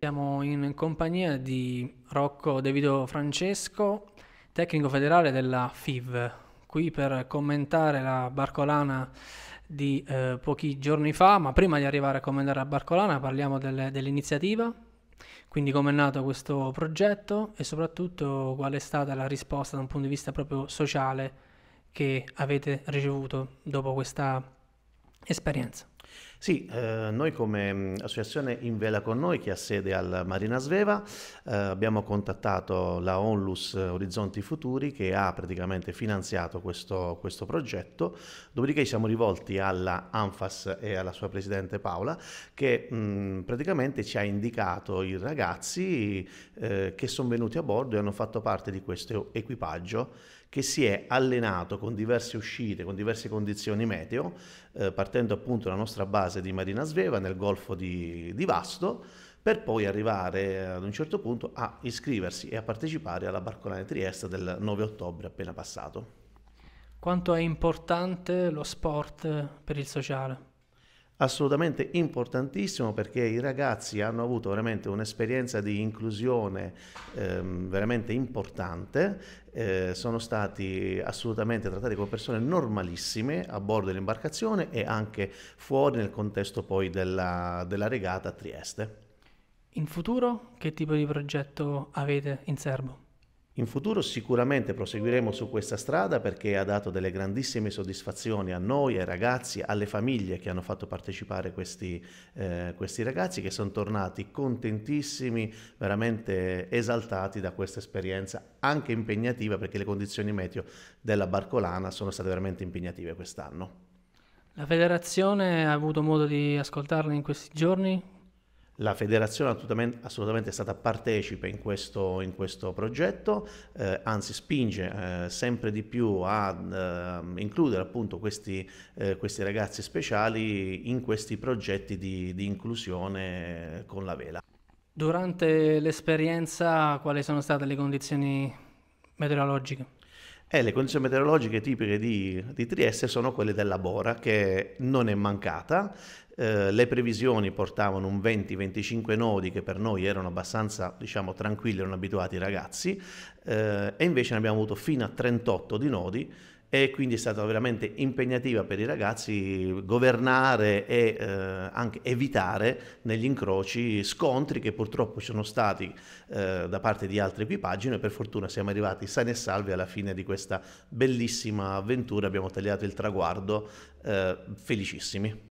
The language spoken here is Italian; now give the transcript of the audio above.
Siamo in compagnia di Rocco Davido Francesco, tecnico federale della FIV, qui per commentare la Barcolana di eh, pochi giorni fa, ma prima di arrivare a commentare la Barcolana parliamo delle, dell'iniziativa, quindi come è nato questo progetto e soprattutto qual è stata la risposta da un punto di vista proprio sociale che avete ricevuto dopo questa esperienza. Sì, eh, noi come mm, associazione In Vela con noi, che ha sede al Marina Sveva, eh, abbiamo contattato la Onlus Orizzonti Futuri che ha praticamente finanziato questo, questo progetto, dopodiché siamo rivolti alla ANFAS e alla sua presidente Paola che mh, mm, praticamente ci ha indicato i ragazzi eh, che sono venuti a bordo e hanno fatto parte di questo equipaggio che si è allenato con diverse uscite, con diverse condizioni meteo, eh, partendo appunto dalla nostra base base di Marina Sveva nel golfo di, di Vasto per poi arrivare eh, ad un certo punto a iscriversi e a partecipare alla Barcolana Trieste del 9 ottobre appena passato. Quanto è importante lo sport per il sociale? assolutamente importantissimo perché i ragazzi hanno avuto veramente un'esperienza di inclusione ehm, veramente importante, eh, sono stati assolutamente trattati come persone normalissime a bordo dell'imbarcazione e anche fuori nel contesto poi della, della regata a Trieste. In futuro che tipo di progetto avete in serbo? In futuro sicuramente proseguiremo su questa strada perché ha dato delle grandissime soddisfazioni a noi, ai ragazzi, alle famiglie che hanno fatto partecipare questi, eh, questi ragazzi che sono tornati contentissimi, veramente esaltati da questa esperienza anche impegnativa perché le condizioni meteo della Barcolana sono state veramente impegnative quest'anno. La federazione ha avuto modo di ascoltarli in questi giorni? La federazione assolutamente, è stata partecipe in questo, in questo progetto, eh, anzi spinge eh, sempre di più a eh, includere appunto questi, eh, questi, ragazzi speciali in questi progetti di, di inclusione con la vela. Durante l'esperienza quali sono state le condizioni meteorologiche? E le condizioni meteorologiche tipiche di, di Trieste sono quelle della Bora, che non è mancata, eh, le previsioni portavano un 20-25 nodi che per noi erano abbastanza diciamo, tranquilli, erano abituati i ragazzi eh, e invece ne abbiamo avuto fino a 38 di nodi e quindi è stata veramente impegnativa per i ragazzi governare e eh, anche evitare negli incroci scontri che purtroppo ci sono stati eh, da parte di altri equipaggi. Noi per fortuna siamo arrivati sani e salvi alla fine di questa bellissima avventura, abbiamo tagliato il traguardo eh, felicissimi.